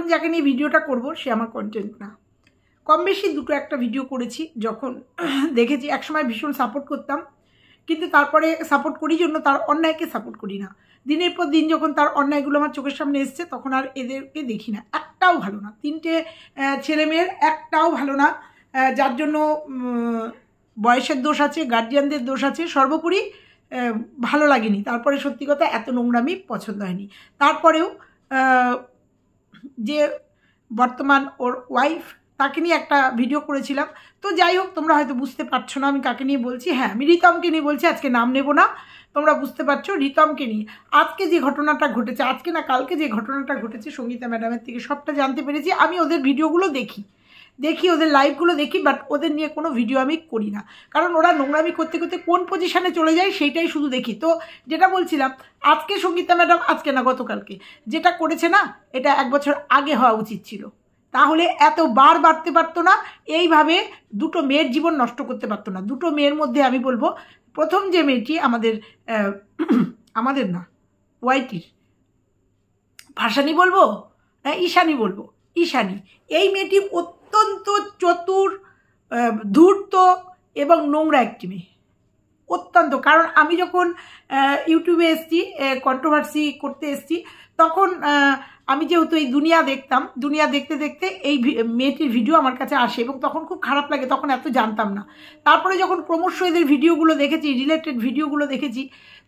এখন যাকে নিয়ে ভিডিওটা করব সে আমার কন্টেন্ট না কম বেশি দুটো একটা ভিডিও করেছি যখন দেখেছি একসময় ভীষণ সাপোর্ট করতাম কিন্তু তারপরে সাপোর্ট করি জন্য তার অন্যায়কে সাপোর্ট করি না দিনের পর দিন যখন তার অন্যায়গুলো আমার চোখের সামনে এসছে তখন আর এদেরকে দেখি না একটাও ভালো না তিনটে ছেলে মেয়ের একটাও ভালো না যার জন্য বয়সের দোষ আছে গার্জিয়ানদের দোষ আছে সর্বোপরি ভালো লাগেনি তারপরে সত্যি কথা এত নোংরামি পছন্দ হয়নি তারপরেও যে বর্তমান ওর ওয়াইফ তাকে নিয়ে একটা ভিডিও করেছিলাম তো যাই হোক তোমরা হয়তো বুঝতে পারছো না আমি কাকে নিয়ে বলছি হ্যাঁ আমি রিতমকে নিয়ে বলছি আজকে নাম নেব না তোমরা বুঝতে পারছো রিতমকে নিয়ে আজকে যে ঘটনাটা ঘটেছে আজকে না কালকে যে ঘটনাটা ঘটেছে সঙ্গীতা ম্যাডামের থেকে সবটা জানতে পেরেছি আমি ওদের ভিডিওগুলো দেখি দেখি ওদের লাইভগুলো দেখি বাট ওদের নিয়ে কোনো ভিডিও আমি করি না কারণ ওরা নোংরামি করতে করতে কোন পজিশানে চলে যায় সেইটাই শুধু দেখি তো যেটা বলছিলাম আজকে সঙ্গীতা ম্যাডাম আজকে না গতকালকে যেটা করেছে না এটা এক বছর আগে হওয়া উচিত ছিল তাহলে এত বার বাড়তে পারতো না এইভাবে দুটো মেয়ের জীবন নষ্ট করতে পারতো না দুটো মেয়ের মধ্যে আমি বলবো প্রথম যে মেয়েটি আমাদের আমাদের না ওয়াইটির ভাষানি বলবো হ্যাঁ ঈশানি বলবো ঈশানি এই মেয়েটি অত্যন্ত চতুর ধূর্ত এবং নোংরা একটি মেয়ে অত্যন্ত কারণ আমি যখন ইউটিউবে এসছি কন্ট্রোভার্সি করতে এসছি তখন আমি যেহেতু এই দুনিয়া দেখতাম দুনিয়া দেখতে দেখতে এই মেয়েটির ভিডিও আমার কাছে আসে এবং তখন খুব খারাপ লাগে তখন এত জানতাম না তারপরে যখন ক্রমশ এদের ভিডিওগুলো দেখেছি রিলেটেড ভিডিওগুলো দেখেছি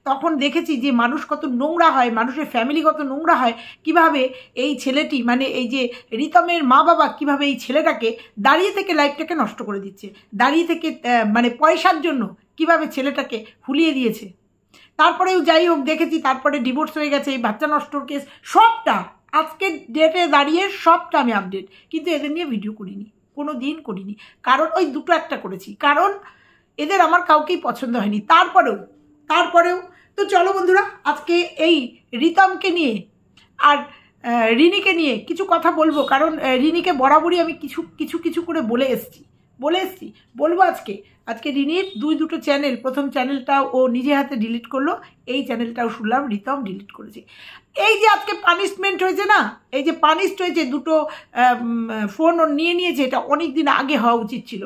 তখন দেখেছি যে মানুষ কত নোংরা হয় মানুষের ফ্যামিলি কত নোংরা হয় কিভাবে এই ছেলেটি মানে এই যে রিতমের মা বাবা কিভাবে এই ছেলেটাকে দাঁড়িয়ে থেকে লাইফটাকে নষ্ট করে দিচ্ছে দাঁড়িয়ে থেকে মানে পয়সার জন্য কিভাবে ছেলেটাকে ফুলিয়ে দিয়েছে তারপরেও যাই হোক দেখেছি তারপরে ডিভোর্স হয়ে গেছে এই বাচ্চা নষ্টর কেস সবটা আজকের ডেটে দাঁড়িয়ে সবটা আমি আপডেট কিন্তু এদের নিয়ে ভিডিও করিনি কোনো দিন করিনি কারণ ওই দুটো একটা করেছি কারণ এদের আমার কাউকেই পছন্দ হয়নি তারপরেও তারপরেও তো চলো বন্ধুরা আজকে এই রিতমকে নিয়ে আর রিনিকে নিয়ে কিছু কথা বলবো কারণ রিনিকে বরাবরই আমি কিছু কিছু কিছু করে বলে এসছি বলে এসছি বলবো আজকে আজকে রিনির দুই দুটো চ্যানেল প্রথম চ্যানেলটা ও নিজে হাতে ডিলিট করলো এই চ্যানেলটাও শুনলাম রিতম ডিলিট করেছে এই যে আজকে পানিশমেন্ট হয়েছে না এই যে পানিশড হয়েছে দুটো ফোন ও নিয়ে নিয়েছে এটা অনেক দিন আগে হওয়া উচিত ছিল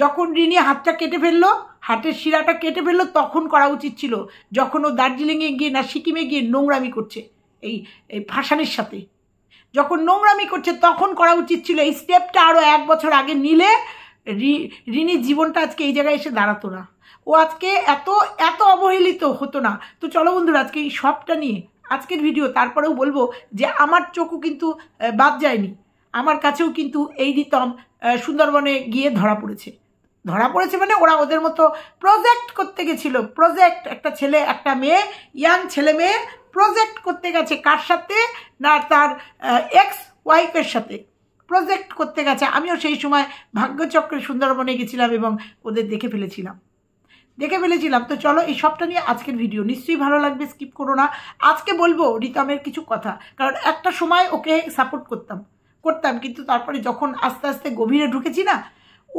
যখন রিনি হাতটা কেটে ফেললো হাটের শিরাটা কেটে ফেললো তখন করা উচিত ছিল যখন ও দার্জিলিংয়ে গিয়ে না সিকিমে গিয়ে নোংরামি করছে এই এই ফাঁসানের সাথে যখন নোংরামি করছে তখন করা উচিত ছিল এই স্টেপটা আরও এক বছর আগে নিলে রিনির জীবনটা আজকে এই জায়গায় এসে দাঁড়াতো না ও আজকে এত এত অবহেলিত হতো না তো চলো বন্ধুরা আজকে এই সবটা নিয়ে আজকের ভিডিও তারপরেও বলবো যে আমার চোখও কিন্তু বাদ যায়নি আমার কাছেও কিন্তু এই রিতম সুন্দরবনে গিয়ে ধরা পড়েছে ধরা পড়েছে মানে ওরা ওদের মতো প্রজেক্ট করতে গেছিলো প্রজেক্ট একটা ছেলে একটা মেয়ে ইয়াং ছেলে মেয়ে প্রজেক্ট করতে গেছে কার সাথে না তার এক্স ওয়াইফের সাথে প্রজেক্ট করতে গেছে আমিও সেই সময় ভাগ্যচক্রে সুন্দরবনে গেছিলাম এবং ওদের দেখে ফেলেছিলাম দেখে ফেলেছিলাম তো চলো এই সবটা নিয়ে আজকের ভিডিও নিশ্চয়ই ভালো লাগবে স্কিপ করো না আজকে বলবো রিতমের কিছু কথা কারণ একটা সময় ওকে সাপোর্ট করতাম করতাম কিন্তু তারপরে যখন আস্তে আস্তে গভীরে ঢুকেছি না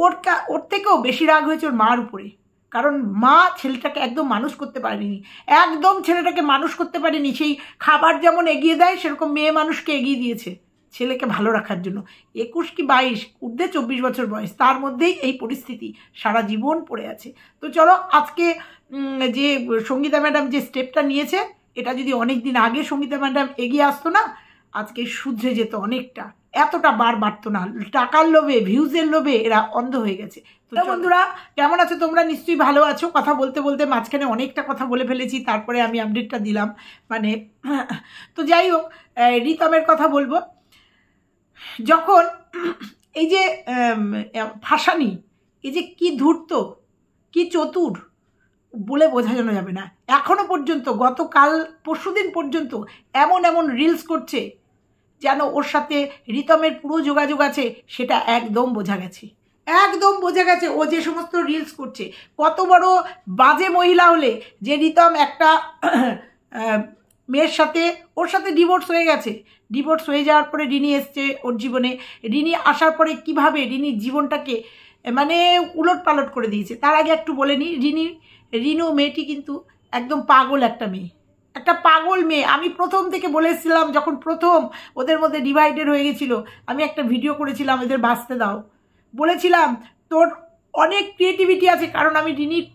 ওর ওর থেকেও বেশি রাগ হয়েছে ওর মার উপরে কারণ মা ছেলেটাকে একদম মানুষ করতে পারেনি একদম ছেলেটাকে মানুষ করতে পারেনি সেই খাবার যেমন এগিয়ে দেয় সেরকম মেয়ে মানুষকে এগিয়ে দিয়েছে ছেলেকে ভালো রাখার জন্য একুশ কি বাইশ ঊর্ধ্বে চব্বিশ বছর বয়স তার মধ্যেই এই পরিস্থিতি সারা জীবন পড়ে আছে তো চলো আজকে যে সঙ্গীতা ম্যাডাম যে স্টেপটা নিয়েছে এটা যদি অনেক দিন আগে সঙ্গীতা ম্যাডাম এগিয়ে আসতো না আজকে শুধরে যেত অনেকটা এতটা বার বাড়তো না টাকার লোভে ভিউজের লোভে এরা অন্ধ হয়ে গেছে তো বন্ধুরা কেমন আছো তোমরা নিশ্চয়ই ভালো আছো কথা বলতে বলতে মাঝখানে অনেকটা কথা বলে ফেলেছি তারপরে আমি আপডেটটা দিলাম মানে তো যাই হোক রিতমের কথা বলবো যখন এই যে ফাঁসানি এই যে কি ধূর্ত কি চতুর বলে বোঝানো যাবে না এখনো পর্যন্ত গতকাল পরশুদিন পর্যন্ত এমন এমন রিলস করছে যেন ওর সাথে রিতমের পুরো যোগাযোগ আছে সেটা একদম বোঝা গেছে একদম বোঝা গেছে ও যে সমস্ত রিলস করছে কত বড় বাজে মহিলা হলে যে রিতম একটা মেয়ের সাথে ওর সাথে ডিভোর্স হয়ে গেছে ডিভোর্স হয়ে যাওয়ার পরে রিনি এসছে ওর জীবনে রিনি আসার পরে কিভাবে রিনির জীবনটাকে মানে উলট পালট করে দিয়েছে তার আগে একটু বলে নিই রিনি রিনু মেয়েটি কিন্তু একদম পাগল একটা মেয়ে একটা পাগল মেয়ে আমি প্রথম থেকে বলেছিলাম যখন প্রথম ওদের মধ্যে ডিভাইডেড হয়ে গেছিলো আমি একটা ভিডিও করেছিলাম এদের বাঁচতে দাও বলেছিলাম তোর অনেক ক্রিয়েটিভিটি আছে কারণ আমি রিনির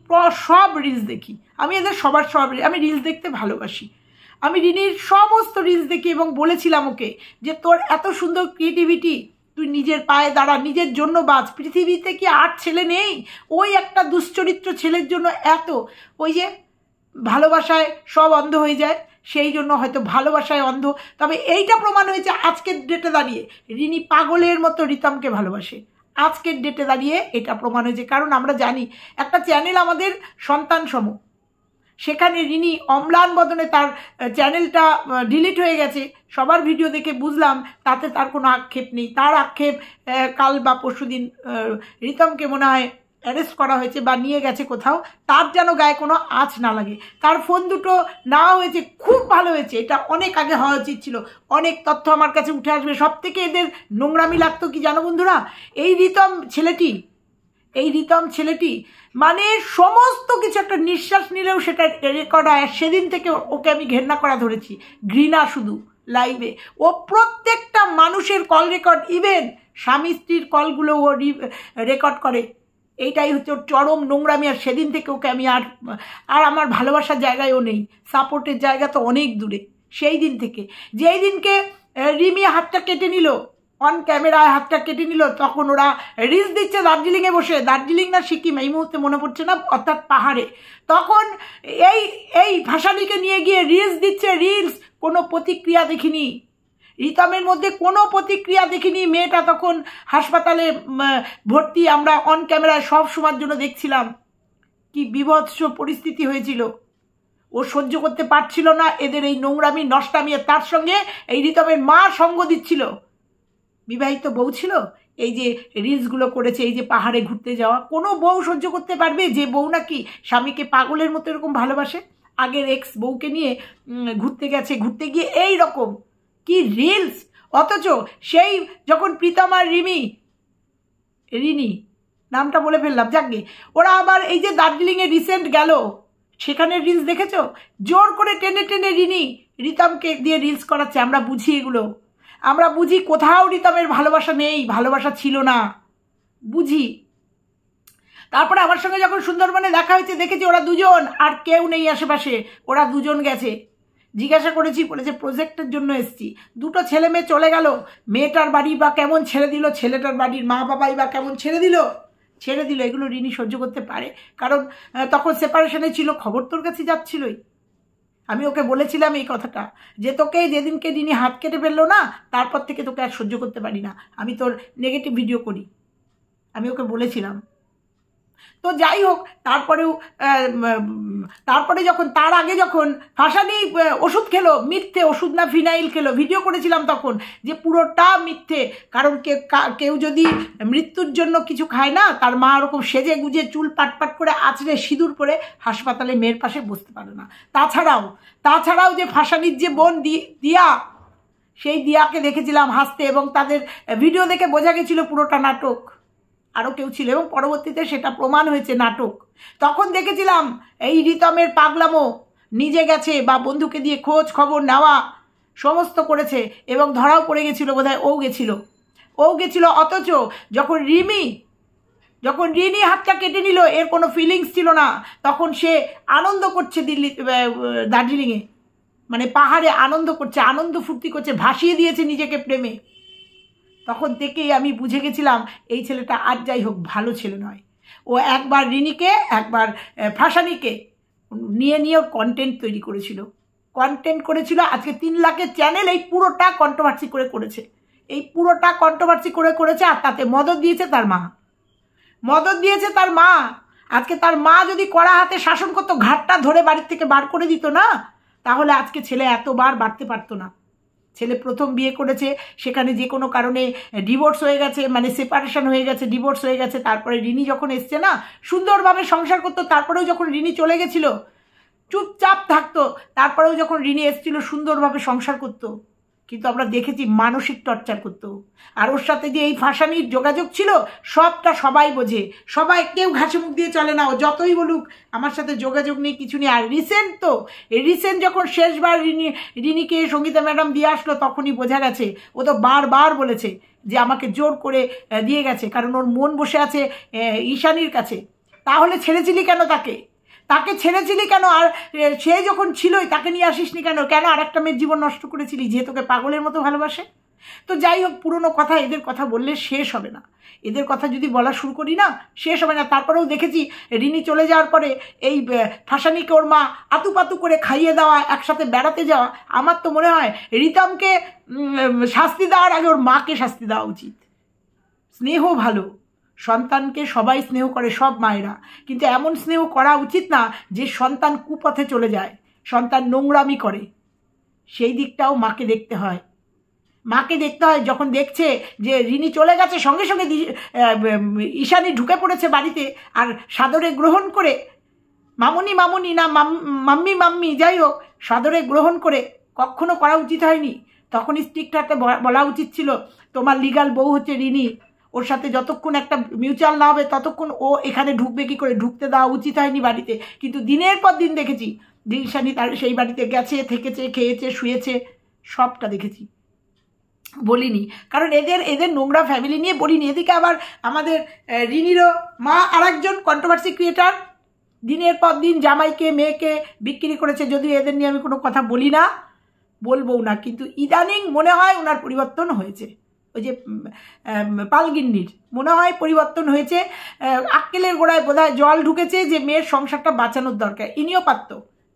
সব রিলস দেখি আমি এদের সবার সব আমি রিলস দেখতে ভালোবাসি আমি রিনির সমস্ত রিলস দেখি এবং বলেছিলাম ওকে যে তোর এত সুন্দর ক্রিয়েটিভিটি তুই নিজের পায়ে দাঁড়া নিজের জন্য বাঁচ পৃথিবীতে কি আর ছেলে নেই ওই একটা দুশ্চরিত্র ছেলের জন্য এত ওই যে ভালোবাসায় সব অন্ধ হয়ে যায় সেই জন্য হয়তো ভালোবাসায় অন্ধ তবে এইটা প্রমাণ হয়েছে আজকের ডেটে দাঁড়িয়ে রিনি পাগলের মতো রিতমকে ভালোবাসে আজকের ডেটে দাঁড়িয়ে এটা প্রমাণ হয়েছে কারণ আমরা জানি একটা চ্যানেল আমাদের সন্তান সম সেখানে রিনি অম্লান বদনে তার চ্যানেলটা ডিলিট হয়ে গেছে সবার ভিডিও দেখে বুঝলাম তাতে তার কোনো আক্ষেপ নেই তার আক্ষেপ কাল বা পরশুদিন রিতমকে মনে হয় অ্যারেস্ট করা হয়েছে বা নিয়ে গেছে কোথাও তার যেন গায়ে কোনো আঁচ না লাগে তার ফোন দুটো না হয়েছে খুব ভালো হয়েছে এটা অনেক আগে হওয়া উচিত ছিল অনেক তথ্য আমার কাছে উঠে আসবে সব থেকে এদের নোংরামি লাগতো কি জানো বন্ধুরা এই রীতম ছেলেটি এই রীতম ছেলেটি মানে সমস্ত কিছু একটা নিঃশ্বাস নিলেও সেটা রেকর্ড হয় সেদিন থেকে ওকে আমি ঘেন্না করা ধরেছি ঘৃণা শুধু লাইভে ও প্রত্যেকটা মানুষের কল রেকর্ড ইভেন স্বামী স্ত্রীর কলগুলো ও রেকর্ড করে এইটাই হচ্ছে ওর চরম নোংরামি আর সেদিন থেকে ওকে আমি আর আর আমার ভালোবাসার জায়গায়ও নেই সাপোর্টের জায়গা তো অনেক দূরে সেই দিন থেকে যেই দিনকে রিমি হাতটা কেটে নিল অন ক্যামেরায় হাতটা কেটে নিল তখন ওরা রিলস দিচ্ছে দার্জিলিংয়ে বসে দার্জিলিং না সিকিম এই মুহূর্তে মনে পড়ছে না অর্থাৎ পাহাড়ে তখন এই এই ভাষাটিকে নিয়ে গিয়ে রিলস দিচ্ছে রিলস কোনো প্রতিক্রিয়া দেখিনি রিতমের মধ্যে কোনো প্রতিক্রিয়া দেখিনি মেয়েটা তখন হাসপাতালে ভর্তি আমরা অন ক্যামেরায় সব সময়ের জন্য দেখছিলাম কি বিভৎস পরিস্থিতি হয়েছিল ও সহ্য করতে পারছিল না এদের এই নোংরামি নষ্টামি তার সঙ্গে এই রিতমের মা সঙ্গ দিচ্ছিল বিবাহিত বউ ছিল এই যে রিলসগুলো করেছে এই যে পাহাড়ে ঘুরতে যাওয়া কোনো বউ সহ্য করতে পারবে যে বউ নাকি স্বামীকে পাগলের মতো এরকম ভালোবাসে আগের এক্স বউকে নিয়ে ঘুরতে গেছে ঘুরতে গিয়ে এই রকম কি রিলস অথচ সেই যখন প্রীতমার রিমি রিনি নামটা বলে ফেললাম যাকে ওরা আবার এই যে দার্জিলিংয়ে রিসেন্ট গেল সেখানে রিলস দেখেছ জোর করে টেনে টেনে রিনি রিতমকে দিয়ে রিলস করাচ্ছে আমরা বুঝি এগুলো আমরা বুঝি কোথাও রিতমের ভালোবাসা নেই ভালোবাসা ছিল না বুঝি তারপরে আমার সঙ্গে যখন সুন্দরবনে দেখা হয়েছে দেখেছি ওরা দুজন আর কেউ নেই আশেপাশে ওরা দুজন গেছে জিজ্ঞাসা করেছি বলেছে প্রজেক্টের জন্য এসছি দুটো ছেলে মেয়ে চলে গেল মেয়েটার বাড়ি বা কেমন ছেড়ে দিল ছেলেটার বাড়ির মা বাবাই বা কেমন ছেড়ে দিল ছেড়ে দিল এগুলো ঋণী সহ্য করতে পারে কারণ তখন সেপারেশনে ছিল খবর তোর কাছে যাচ্ছিলই আমি ওকে বলেছিলাম এই কথাটা যে তোকে যেদিনকে ঋণী হাত কেটে ফেললো না তারপর থেকে তোকে আর সহ্য করতে পারি না আমি তোর নেগেটিভ ভিডিও করি আমি ওকে বলেছিলাম তো যাই হোক তারপরেও তারপরে যখন তার আগে যখন ফাঁসানি ওষুধ খেলো মিথ্যে ওষুধ না ফিনাইল খেলো ভিডিও করেছিলাম তখন যে পুরোটা মিথ্যে কারণ কে কেউ যদি মৃত্যুর জন্য কিছু খায় না তার মা ওরকম সেজে গুজে চুল পাটপাট করে আছড়ে সিঁদুর পরে হাসপাতালে মেয়ের পাশে বসতে পারে না তাছাড়াও তাছাড়াও যে ফাঁসানির যে বোন দিয়া সেই দিয়াকে দেখেছিলাম হাসতে এবং তাদের ভিডিও দেখে বোঝা গেছিল পুরোটা নাটক আরও কেউ ছিল এবং পরবর্তীতে সেটা প্রমাণ হয়েছে নাটক তখন দেখেছিলাম এই রিতমের পাগলামো নিজে গেছে বা বন্ধুকে দিয়ে খোঁজ খবর নেওয়া সমস্ত করেছে এবং ধরাও পড়ে গেছিল বোধহয় ও গেছিল ও গেছিল অথচ যখন রিমি যখন রিনি হাতটা কেটে নিল এর কোনো ফিলিংস ছিল না তখন সে আনন্দ করছে দিল্লি দার্জিলিংয়ে মানে পাহাড়ে আনন্দ করছে আনন্দ ফুর্তি করছে ভাসিয়ে দিয়েছে নিজেকে প্রেমে তখন থেকেই আমি বুঝে গেছিলাম এই ছেলেটা আর যাই হোক ভালো ছেলে নয় ও একবার রিনিকে একবার ফাঁসানিকে নিয়ে নিয়ে কন্টেন্ট তৈরি করেছিল কন্টেন্ট করেছিল আজকে তিন লাখের চ্যানেল এই পুরোটা কন্ট্রোভার্সি করে করেছে এই পুরোটা কন্ট্রোভার্সি করে করেছে আর তাতে মদত দিয়েছে তার মা মদত দিয়েছে তার মা আজকে তার মা যদি কড়া হাতে শাসন করতো ঘাটটা ধরে বাড়ির থেকে বার করে দিত না তাহলে আজকে ছেলে এতবার বাড়তে পারতো না ছেলে প্রথম বিয়ে করেছে সেখানে যে কোনো কারণে ডিভোর্স হয়ে গেছে মানে সেপারেশন হয়ে গেছে ডিভোর্স হয়ে গেছে তারপরে রিনি যখন এসছে না সুন্দরভাবে সংসার করতো তারপরেও যখন রিনি চলে গেছিলো চুপচাপ থাকতো তারপরেও যখন রিনি এসছিল সুন্দরভাবে সংসার করতো কিন্তু আমরা দেখেছি মানসিক টর্চার করতো আর ওর সাথে যে এই ফাঁসানির যোগাযোগ ছিল সবটা সবাই বোঝে সবাই কেউ ঘাসে মুখ দিয়ে চলে না ও যতই বলুক আমার সাথে যোগাযোগ নেই কিছু নেই আর রিসেন্ট তো রিসেন্ট যখন শেষবার রিনি রিনিকে সঙ্গীতা ম্যাডাম দিয়ে আসলো তখনই বোঝা গেছে ও তো বারবার বলেছে যে আমাকে জোর করে দিয়ে গেছে কারণ ওর মন বসে আছে ঈশানির কাছে তাহলে ছেড়েছিলি কেন তাকে তাকে ছেড়েছিলি কেন আর সে যখন ছিলই তাকে নিয়ে আসিসনি কেন কেন আর একটা মেয়ের জীবন নষ্ট করেছিলি যে তোকে পাগলের মতো ভালোবাসে তো যাই হোক পুরনো কথা এদের কথা বললে শেষ হবে না এদের কথা যদি বলা শুরু করি না শেষ হবে না তারপরেও দেখেছি রিনি চলে যাওয়ার পরে এই ফাঁসানিকে ওর মা আতুপাতু করে খাইয়ে দেওয়া একসাথে বেড়াতে যাওয়া আমার তো মনে হয় রিতমকে শাস্তি দেওয়ার আগে ওর মাকে শাস্তি দেওয়া উচিত স্নেহ ভালো সন্তানকে সবাই স্নেহ করে সব মায়েরা কিন্তু এমন স্নেহ করা উচিত না যে সন্তান কুপথে চলে যায় সন্তান নোংরামি করে সেই দিকটাও মাকে দেখতে হয় মাকে দেখতে হয় যখন দেখছে যে রিনি চলে গেছে সঙ্গে সঙ্গে ঈশানি ঢুকে পড়েছে বাড়িতে আর সাদরে গ্রহণ করে মামুনি মামুনি না মাম্মি মাম্মি যাই হোক সাদরে গ্রহণ করে কখনো করা উচিত হয়নি তখনই স্টিকটাতে বলা উচিত ছিল তোমার লিগাল বউ হচ্ছে রিনি ওর সাথে যতক্ষণ একটা মিউচুয়াল না হবে ততক্ষণ ও এখানে ঢুকবে কি করে ঢুকতে দেওয়া উচিত হয়নি বাড়িতে কিন্তু দিনের পর দিন দেখেছি দিলশানি তার সেই বাড়িতে গেছে থেকেছে খেয়েছে শুয়েছে সবটা দেখেছি বলিনি কারণ এদের এদের নোংরা ফ্যামিলি নিয়ে বলিনি এদিকে আবার আমাদের রিনিরও মা আর একজন কন্ট্রোভার্সি ক্রিয়েটার দিনের পর দিন জামাইকে মেয়েকে বিক্রি করেছে যদিও এদের নিয়ে আমি কোনো কথা বলি না বলবো না কিন্তু ইদানিং মনে হয় ওনার পরিবর্তন হয়েছে ওই যে পালগিন্নির মনে হয় পরিবর্তন হয়েছে আক্কেলের গোড়ায় বোধ জল ঢুকেছে যে মেয়ের সংসারটা বাঁচানোর দরকার ইনিও পারত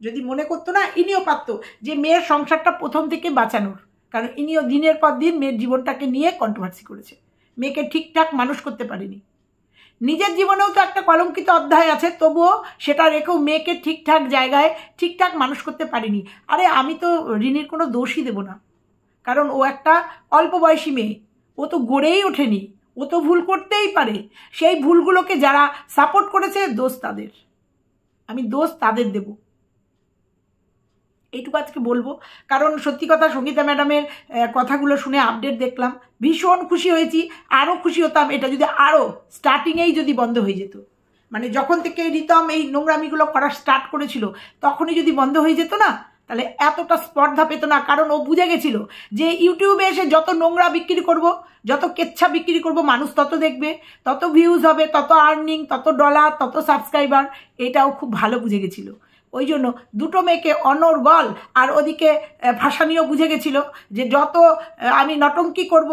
যদি মনে করতো না ইনিও পারত যে মেয়ের সংসারটা প্রথম থেকে বাঁচানোর কারণ ইনিও দিনের পর দিন মেয়ের জীবনটাকে নিয়ে কন্ট্রোভার্সি করেছে মেয়েকে ঠিকঠাক মানুষ করতে পারেনি নিজের জীবনেও তো একটা কলঙ্কিত অধ্যায় আছে তবুও সেটা রেখেও মেয়েকে ঠিকঠাক জায়গায় ঠিকঠাক মানুষ করতে পারিনি আরে আমি তো ঋণের কোনো দোষই দেব না কারণ ও একটা অল্প বয়সী মেয়ে ও তো গড়েই ওঠেনি ও তো ভুল করতেই পারে সেই ভুলগুলোকে যারা সাপোর্ট করেছে দোষ তাদের আমি দোষ তাদের দেব এইটুকু আজকে বলবো কারণ সত্যি কথা সঙ্গীতা ম্যাডামের কথাগুলো শুনে আপডেট দেখলাম ভীষণ খুশি হয়েছি আরও খুশি হতাম এটা যদি আরও স্টার্টিংয়েই যদি বন্ধ হয়ে যেত মানে যখন থেকে রিতম এই নোংরামিগুলো করা স্টার্ট করেছিল তখনই যদি বন্ধ হয়ে যেত না তাহলে এতটা স্পর্ধা পেত না কারণ ও বুঝে গেছিল যে ইউটিউবে এসে যত নোংরা বিক্রি করব যত কেচ্ছা বিক্রি করব মানুষ তত দেখবে তত ভিউজ হবে তত আর্নিং তত ডলার তত সাবস্ক্রাইবার এটাও খুব ভালো বুঝে গেছিলো ওই জন্য দুটো মেয়েকে বল আর ওদিকে ভাসানিও বুঝে গেছিল যে যত আমি নটঙ্কি করব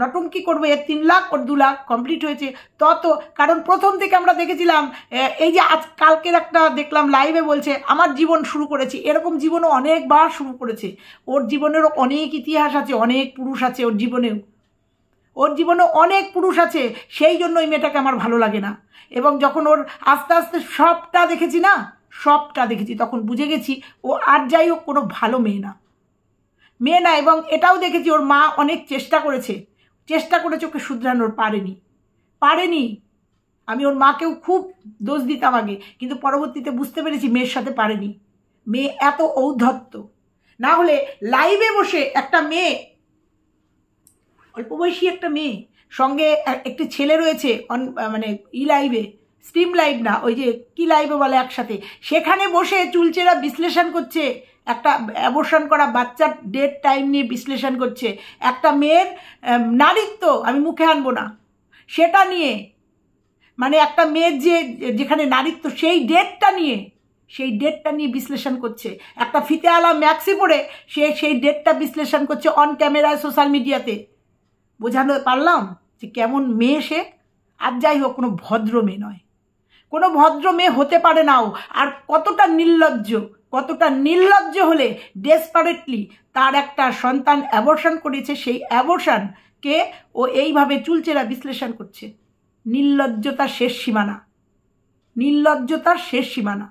নটঙ্কি করবো এর তিন লাখ ওর দু লাখ কমপ্লিট হয়েছে তত কারণ প্রথম থেকে আমরা দেখেছিলাম এই যে আজ কালকের একটা দেখলাম লাইভে বলছে আমার জীবন শুরু করেছি এরকম জীবনও অনেকবার শুরু করেছে ওর জীবনেরও অনেক ইতিহাস আছে অনেক পুরুষ আছে ওর জীবনেও ওর জীবনে অনেক পুরুষ আছে সেই জন্য ওই মেয়েটাকে আমার ভালো লাগে না এবং যখন ওর আস্তে আস্তে সবটা দেখেছি না সবটা দেখেছি তখন বুঝে গেছি ও আর যাই হোক কোনো ভালো মেয়ে না মেয়ে না এবং এটাও দেখেছি ওর মা অনেক চেষ্টা করেছে চেষ্টা করে চোখে শুধরানোর পারেনি পারেনি আমি ওর মাকেও খুব দোষ দিতাম আগে কিন্তু পরবর্তীতে বুঝতে পেরেছি মেয়ের সাথে পারেনি মেয়ে এত ঔদ্ধত্য না হলে লাইভে বসে একটা মেয়ে অল্প বয়সী একটা মেয়ে সঙ্গে একটি ছেলে রয়েছে অন মানে ই লাইভে স্ট্রিম লাইভ না ওই যে কি লাইভে বলে একসাথে সেখানে বসে চুলচেরা বিশ্লেষণ করছে একটা অ্যাবর্ষণ করা বাচ্চার ডেট টাইম নিয়ে বিশ্লেষণ করছে একটা মেয়ের নারীত্ব আমি মুখে আনবো না সেটা নিয়ে মানে একটা মেয়ের যে যেখানে নারীত্ব সেই ডেটটা নিয়ে সেই ডেটটা নিয়ে বিশ্লেষণ করছে একটা ফিতে আলা ম্যাক্সি পরে সে সেই ডেটটা বিশ্লেষণ করছে অন ক্যামেরায় সোশ্যাল মিডিয়াতে বোঝানো পারলাম যে কেমন মেয়ে সে আর যাই হোক কোনো ভদ্র মেয়ে নয় কোনো ভদ্র মেয়ে হতে পারে নাও আর কতটা নির্লজ্জ কতটা নির্লজ্জ হলে ডেসপারেটলি তার একটা সন্তান অ্যাবর্শন করেছে সেই অ্যাবর্শনকে ও এইভাবে চুলচেরা বিশ্লেষণ করছে নির্লজ্জতার শেষ সীমানা নির্লজ্জতার শেষ সীমানা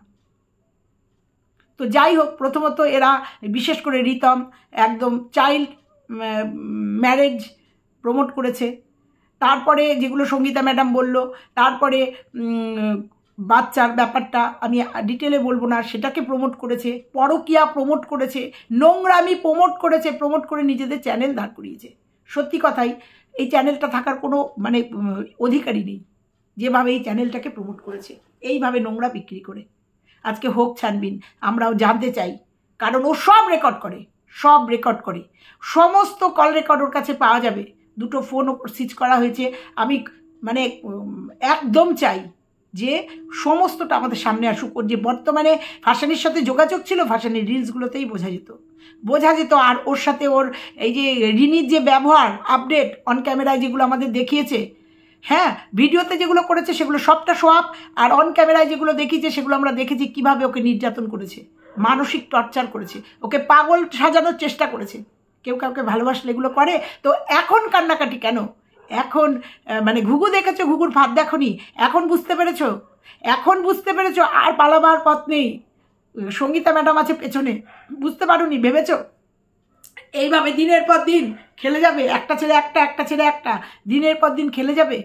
তো যাই হোক প্রথমত এরা বিশেষ করে রিতম একদম চাইল্ড ম্যারেজ প্রমোট করেছে তারপরে যেগুলো সঙ্গীতা ম্যাডাম বলল তারপরে বাচ্চার ব্যাপারটা আমি ডিটেলে বলবো না সেটাকে প্রমোট করেছে পরকিয়া প্রমোট করেছে নোংরামি প্রমোট করেছে প্রমোট করে নিজেদের চ্যানেল ধার করিয়েছে সত্যি কথাই এই চ্যানেলটা থাকার কোনো মানে অধিকারই নেই যেভাবে এই চ্যানেলটাকে প্রমোট করেছে এইভাবে নোংরা বিক্রি করে আজকে হোক ছানবিন আমরাও জানতে চাই কারণ ও সব রেকর্ড করে সব রেকর্ড করে সমস্ত কল রেকর্ড ওর কাছে পাওয়া যাবে দুটো ফোন সিচ করা হয়েছে আমি মানে একদম চাই যে সমস্তটা আমাদের সামনে আসুক ওর যে বর্তমানে ভাসানির সাথে যোগাযোগ ছিল ভাসানির রিলসগুলোতেই বোঝা যেত বোঝা যেত আর ওর সাথে ওর এই যে রিনির যে ব্যবহার আপডেট অন ক্যামেরায় যেগুলো আমাদের দেখিয়েছে হ্যাঁ ভিডিওতে যেগুলো করেছে সেগুলো সবটা সোয়াপ আর অন ক্যামেরায় যেগুলো দেখিয়েছে সেগুলো আমরা দেখেছি কিভাবে ওকে নির্যাতন করেছে মানসিক টর্চার করেছে ওকে পাগল সাজানোর চেষ্টা করেছে কেউ কাউকে ভালোবাসলে এগুলো করে তো এখন কান্নাকাটি কেন এখন মানে ঘুঘু দেখেছো ঘুঘুর ভাত দেখনি এখন বুঝতে পেরেছো এখন বুঝতে পেরেছো আর পালাবার পথ নেই সঙ্গীতা ম্যাডাম আছে পেছনে বুঝতে পারোনি ভেবেছো এইভাবে দিনের পর দিন খেলে যাবে একটা ছেড়ে একটা একটা ছেড়ে একটা দিনের পর দিন খেলে যাবে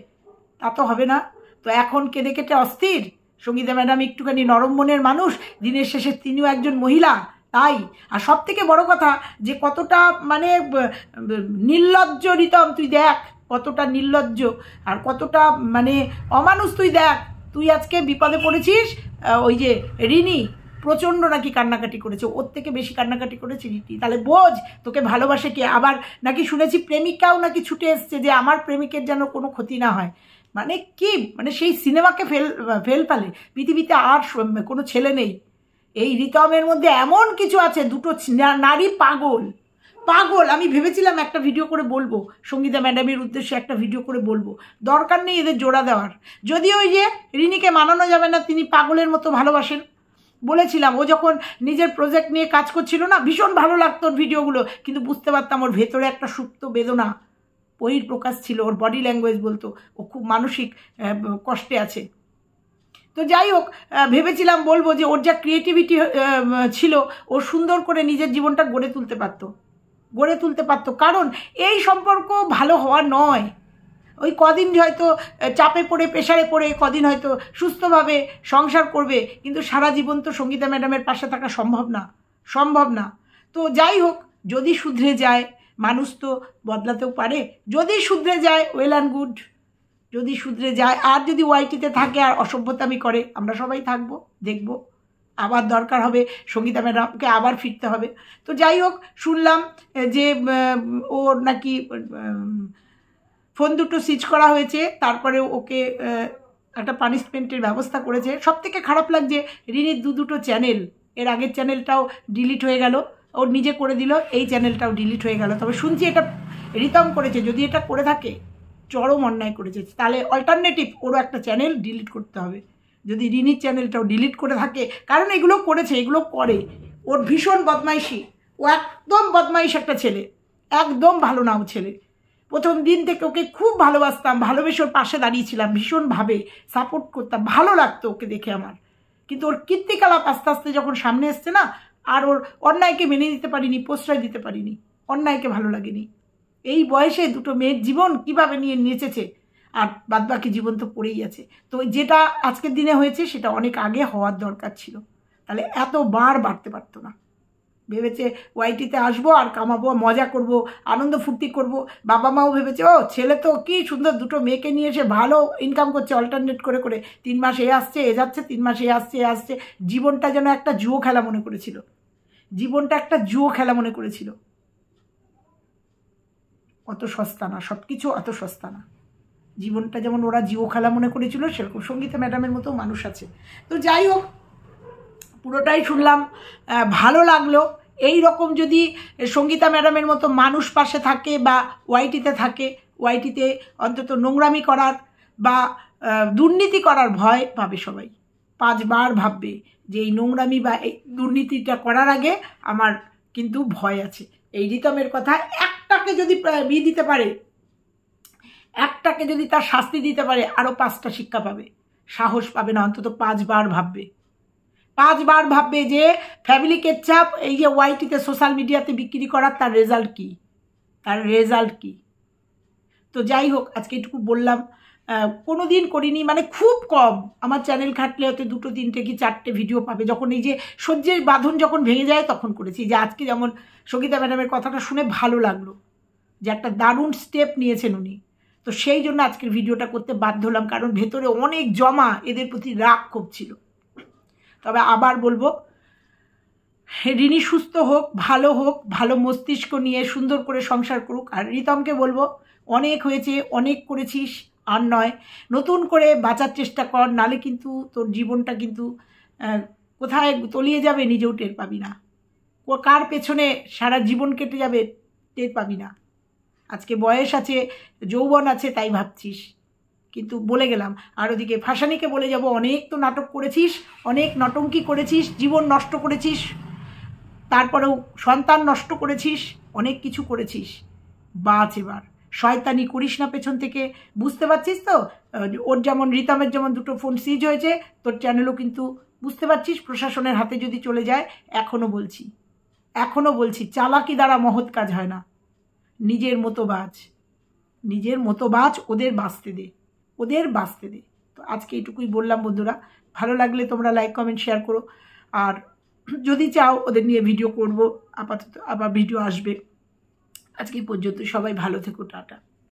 তা তো হবে না তো এখন কেঁদে কেটে অস্থির সঙ্গীতা ম্যাডাম একটুখানি নরম মনের মানুষ দিনের শেষে তিনিও একজন মহিলা তাই আর সব থেকে বড় কথা যে কতটা মানে নির্লজ্জ নিতম তুই দেখ কতটা নির্লজ্জ আর কতটা মানে অমানুষ তুই দেখ তুই আজকে বিপদে পড়েছিস ওই যে রিনি প্রচণ্ড নাকি কান্নাকাটি করেছে ওর থেকে বেশি কান্নাকাটি করেছে রীতি তাহলে বোঝ তোকে ভালোবাসে কি আবার নাকি শুনেছি প্রেমিকাও নাকি ছুটে এসছে যে আমার প্রেমিকের যেন কোনো ক্ষতি না হয় মানে কি মানে সেই সিনেমাকে ফেল ফেল ফেলে পৃথিবীতে আর কোনো ছেলে নেই এই ঋতমের মধ্যে এমন কিছু আছে দুটো নারী পাগল পাগল আমি ভেবেছিলাম একটা ভিডিও করে বলবো সঙ্গীতা ম্যাডামের উদ্দেশ্যে একটা ভিডিও করে বলবো দরকার নেই এদের জোড়া দেওয়ার যদি ওই যে রিনিকে মানানো যাবে না তিনি পাগলের মতো ভালোবাসেন বলেছিলাম ও যখন নিজের প্রজেক্ট নিয়ে কাজ করছিল না ভীষণ ভালো লাগতো ওর ভিডিওগুলো কিন্তু বুঝতে পারতাম ওর ভেতরে একটা সুপ্ত বেদনা বহির প্রকাশ ছিল ওর বডি ল্যাঙ্গুয়েজ বলতো ও খুব মানসিক কষ্টে আছে তো যাই হোক ভেবেছিলাম বলবো যে ওর যা ক্রিয়েটিভিটি ছিল ও সুন্দর করে নিজের জীবনটা গড়ে তুলতে পারতো গড়ে তুলতে পারতো কারণ এই সম্পর্ক ভালো হওয়া নয় ওই কদিন হয়তো চাপে পড়ে প্রেশারে পড়ে কদিন হয়তো সুস্থভাবে সংসার করবে কিন্তু সারা জীবন তো সঙ্গীতা ম্যাডামের পাশে থাকা সম্ভব না সম্ভব না তো যাই হোক যদি শুধরে যায় মানুষ তো বদলাতেও পারে যদি শুধরে যায় ওয়েল অ্যান্ড গুড যদি শুধরে যায় আর যদি ওয়াইটিতে থাকে আর অসভ্যতামি করে আমরা সবাই থাকবো দেখবো আবার দরকার হবে সঙ্গীতা ম্যাডামকে আবার ফিরতে হবে তো যাই হোক শুনলাম যে ওর নাকি ফোন দুটো সিচ করা হয়েছে তারপরে ওকে একটা পানিশমেন্টের ব্যবস্থা করেছে সব থেকে খারাপ লাগছে রিনির দু দুটো চ্যানেল এর আগের চ্যানেলটাও ডিলিট হয়ে গেল ওর নিজে করে দিল এই চ্যানেলটাও ডিলিট হয়ে গেল তবে শুনছি এটা রিতম করেছে যদি এটা করে থাকে চরম অন্যায় করেছে তাহলে অল্টারনেটিভ ওরও একটা চ্যানেল ডিলিট করতে হবে যদি রিনির চ্যানেলটাও ডিলিট করে থাকে কারণ এগুলো করেছে এগুলো করে ওর ভীষণ বদমাইশি ও একদম বদমাইশ একটা ছেলে একদম ভালো না ও ছেলে প্রথম দিন থেকে ওকে খুব ভালোবাসতাম ভালোবেসে ওর পাশে দাঁড়িয়েছিলাম ভীষণভাবে সাপোর্ট করতাম ভালো লাগতো ওকে দেখে আমার কিন্তু ওর কীর্তিকলাপ আস্তে আস্তে যখন সামনে এসছে না আর ওর অন্যায়কে মেনে নিতে পারিনি প্রশ্রয় দিতে পারিনি অন্যায়কে ভালো লাগেনি এই বয়সে দুটো মেয়ের জীবন কিভাবে নিয়ে নেচেছে আর বাদবাকি জীবন তো পড়েই আছে তো যেটা আজকের দিনে হয়েছে সেটা অনেক আগে হওয়ার দরকার ছিল তাহলে এত বার বাড়তে পারতো না ভেবেছে ওয়াইটিতে আসবো আর কামাবো মজা করব আনন্দ ফুর্তি করব বাবা মাও ভেবেছে ও ছেলে তো কি সুন্দর দুটো মেয়েকে নিয়ে এসে ভালো ইনকাম করছে অল্টারনেট করে করে তিন মাস এ আসছে এ যাচ্ছে তিন মাস এ আসছে এ আসছে জীবনটা যেন একটা জুয়ো খেলা মনে করেছিল জীবনটা একটা জুয়ো খেলা মনে করেছিল অত সস্তা না সব কিছু অত সস্তা না জীবনটা যেমন ওরা জিও খেলা মনে করেছিল সেরকম সঙ্গীতা ম্যাডামের মতো মানুষ আছে তো যাই হোক পুরোটাই শুনলাম ভালো লাগলো এই রকম যদি সঙ্গীতা ম্যাডামের মতো মানুষ পাশে থাকে বা ওয়াইটিতে থাকে ওয়াইটিতে অন্তত নোংরামি করার বা দুর্নীতি করার ভয় পাবে সবাই পাঁচবার ভাববে যে এই নোংরামি বা এই দুর্নীতিটা করার আগে আমার কিন্তু ভয় আছে এই রিতমের কথা একটাকে যদি বিয়ে দিতে পারে একটাকে যদি তার শাস্তি দিতে পারে আরও পাঁচটা শিক্ষা পাবে সাহস পাবে না অন্তত পাঁচবার ভাববে পাঁচবার ভাববে যে ফ্যামিলি চাপ এই যে ওয়াইটিতে সোশ্যাল মিডিয়াতে বিক্রি করার তার রেজাল্ট কি তার রেজাল্ট কি তো যাই হোক আজকে এটুকু বললাম কোনো দিন করিনি মানে খুব কম আমার চ্যানেল ঘাটলে হয়তো দুটো তিনটে কি চারটে ভিডিও পাবে যখন এই যে সহ্যের বাঁধন যখন ভেঙে যায় তখন করেছি যে আজকে যেমন সঙ্গীতা ম্যাডামের কথাটা শুনে ভালো লাগলো যে একটা দারুণ স্টেপ নিয়েছেন উনি তো সেই জন্য আজকের ভিডিওটা করতে বাধ্য হলাম কারণ ভেতরে অনেক জমা এদের প্রতি রাগ ক্ষোভ ছিল তবে আবার বলবো ঋণী সুস্থ হোক ভালো হোক ভালো মস্তিষ্ক নিয়ে সুন্দর করে সংসার করুক আর রিতমকে বলবো অনেক হয়েছে অনেক করেছিস আর নয় নতুন করে বাঁচার চেষ্টা কর নালে কিন্তু তোর জীবনটা কিন্তু কোথায় তলিয়ে যাবে নিজেও টের পাবি না কার পেছনে সারা জীবন কেটে যাবে টের পাবি না আজকে বয়স আছে যৌবন আছে তাই ভাবছিস কিন্তু বলে গেলাম আর ওদিকে ফাঁসানিকে বলে যাব অনেক তো নাটক করেছিস অনেক নটঙ্কি করেছিস জীবন নষ্ট করেছিস তারপরেও সন্তান নষ্ট করেছিস অনেক কিছু করেছিস বাঁচ এবার শয়তানি করিস না পেছন থেকে বুঝতে পারছিস তো ওর যেমন রিতামের যেমন দুটো ফোন সিজ হয়েছে তোর চ্যানেলও কিন্তু বুঝতে পারছিস প্রশাসনের হাতে যদি চলে যায় এখনও বলছি এখনও বলছি চালাকি দ্বারা মহৎ কাজ হয় না নিজের মতো বাজ নিজের মতো বাজ ওদের বাঁচতে দে ওদের বাঁচতে দে তো আজকে এটুকুই বললাম বন্ধুরা ভালো লাগলে তোমরা লাইক কমেন্ট শেয়ার করো আর যদি চাও ওদের নিয়ে ভিডিও করব আপাতত আবার ভিডিও আসবে আজকে পর্যন্ত সবাই ভালো থেকো টাটা